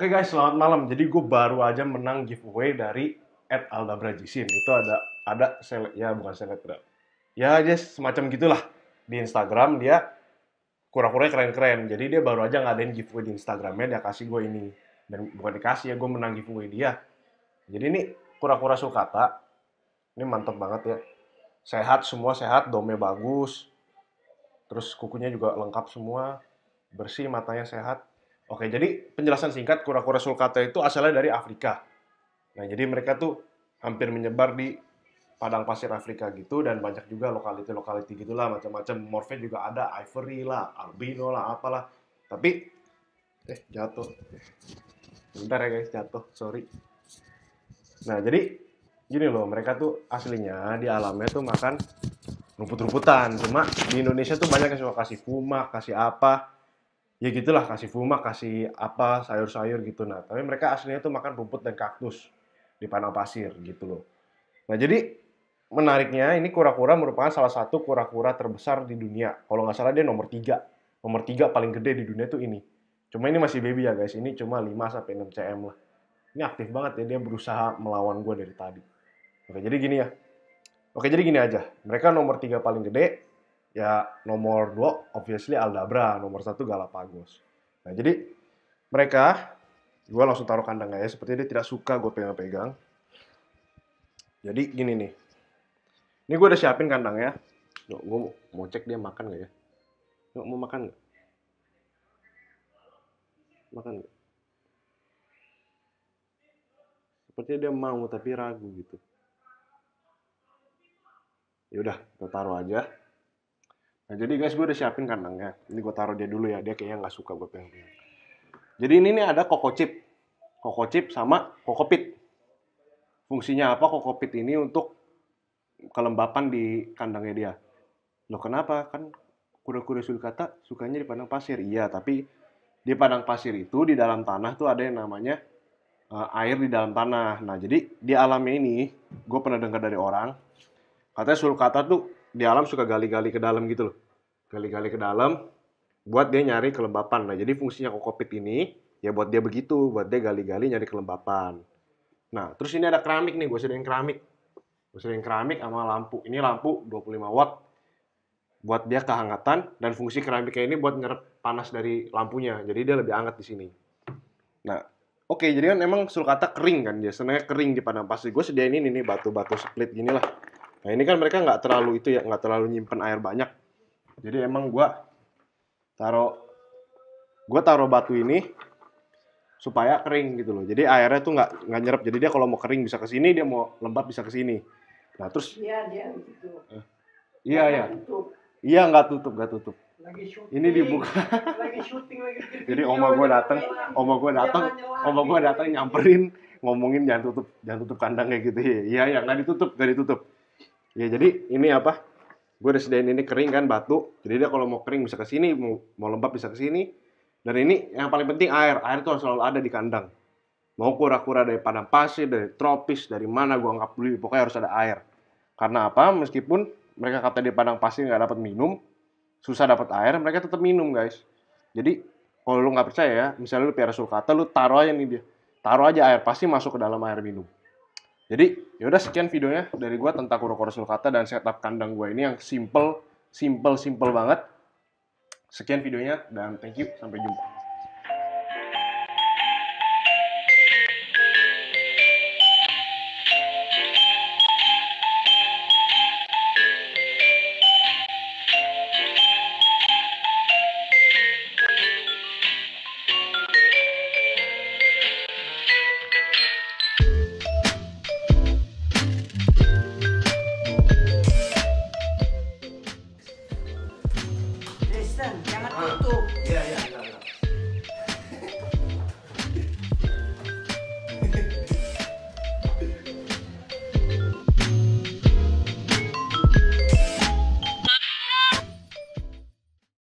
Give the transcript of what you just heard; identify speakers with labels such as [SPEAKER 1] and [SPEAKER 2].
[SPEAKER 1] Oke okay guys, selamat malam. Jadi gue baru aja menang giveaway dari at Aldabra Jisim. Itu ada ada sele, ya bukan selebgram. Ya aja semacam gitulah di Instagram dia kura kura keren-keren. Jadi dia baru aja ngadain giveaway di Instagramnya dia kasih gue ini dan bukan dikasih ya gue menang giveaway dia. Jadi ini kura-kura Sukata ini mantep banget ya. Sehat semua sehat, dome bagus. Terus kukunya juga lengkap semua, bersih matanya sehat Oke, jadi penjelasan singkat kura-kura sulcata itu asalnya dari Afrika. Nah, jadi mereka tuh hampir menyebar di padang pasir Afrika gitu dan banyak juga lokality lokality gitulah macam-macam Morfe juga ada ivory lah albino lah apalah tapi eh jatuh bentar ya guys jatuh sorry nah jadi gini loh mereka tuh aslinya di alamnya tuh makan rumput-rumputan cuma di Indonesia tuh banyak yang suka kasih kuma kasih apa ya gitulah kasih fuma, kasih apa sayur-sayur gitu. Nah, tapi mereka aslinya tuh makan rumput dan kaktus di padang pasir gitu loh. Nah, jadi menariknya ini kura-kura merupakan salah satu kura-kura terbesar di dunia. Kalau nggak salah dia nomor tiga. Nomor tiga paling gede di dunia tuh ini. Cuma ini masih baby ya guys, ini cuma 5 sampai enam cm lah. Ini aktif banget ya, dia berusaha melawan gue dari tadi. Oke, jadi gini ya. Oke, jadi gini aja. Mereka nomor tiga paling gede, ya nomor dua obviously Aldabra, nomor satu Galapagos. Nah jadi mereka, gue langsung taruh kandang aja, seperti dia tidak suka gue pegang-pegang. Jadi gini nih, ini gue udah siapin kandangnya. Yuk, gue mau cek dia makan gak ya? Yuk, mau makan gak? Makan gak? Sepertinya dia mau tapi ragu gitu. Yaudah, kita taruh aja Nah, jadi guys, gue udah siapin kandangnya. Ini gue taruh dia dulu ya. Dia kayaknya nggak suka gue pengen Jadi ini nih ada koko chip. Koko chip sama kokopit. Fungsinya apa kokopit ini untuk kelembapan di kandangnya dia. Loh kenapa? Kan kura-kura sulcata sukanya di padang pasir. Iya, tapi di padang pasir itu di dalam tanah tuh ada yang namanya uh, air di dalam tanah. Nah, jadi di alam ini gue pernah dengar dari orang katanya sulcata tuh di alam suka gali-gali ke dalam gitu loh gali-gali ke dalam buat dia nyari kelembapan. Nah, jadi fungsinya kokopit ini ya buat dia begitu, buat dia gali-gali nyari kelembapan. Nah, terus ini ada keramik nih, gue sering keramik. Gue sering keramik sama lampu. Ini lampu 25 watt buat dia kehangatan dan fungsi keramiknya ini buat nyerap panas dari lampunya. Jadi dia lebih hangat di sini. Nah, oke, okay, jadi kan emang sulcata kering kan dia, ya, Senengnya kering di padang pasir. Gue sediain ini nih batu-batu split gini lah. Nah, ini kan mereka nggak terlalu itu ya, nggak terlalu nyimpen air banyak jadi emang gue taro, gue taruh batu ini supaya kering gitu loh. Jadi airnya tuh nggak nggak nyerap. Jadi dia kalau mau kering bisa ke sini, dia mau lembab bisa ke sini. Nah terus? Iya dia gitu. Iya iya Iya nggak tutup nggak tutup. ini dibuka. lagi syuting lagi. Jadi oma gue datang, oma gue datang, oma gue datang nyamperin ngomongin jangan tutup jangan tutup kandang kayak gitu. Iya iya nggak ditutup nggak ditutup. Ya jadi ini apa? gue sediain ini kering kan batu jadi dia kalau mau kering bisa ke sini mau, mau lembab bisa ke sini dan ini yang paling penting air air itu harus selalu ada di kandang mau kura-kura dari padang pasir dari tropis dari mana gue nggak peduli pokoknya harus ada air karena apa meskipun mereka kata di padang pasir nggak dapat minum susah dapat air mereka tetap minum guys jadi kalau lu nggak percaya ya misalnya lu piara sulcata lu taruh aja nih dia taruh aja air pasti masuk ke dalam air minum jadi yaudah sekian videonya dari gue tentang Kuroko Sulcata dan setup kandang gue ini yang simple, simple, simple banget. Sekian videonya dan thank you. Sampai jumpa. jangan ah, tutup. Iya, iya. iya.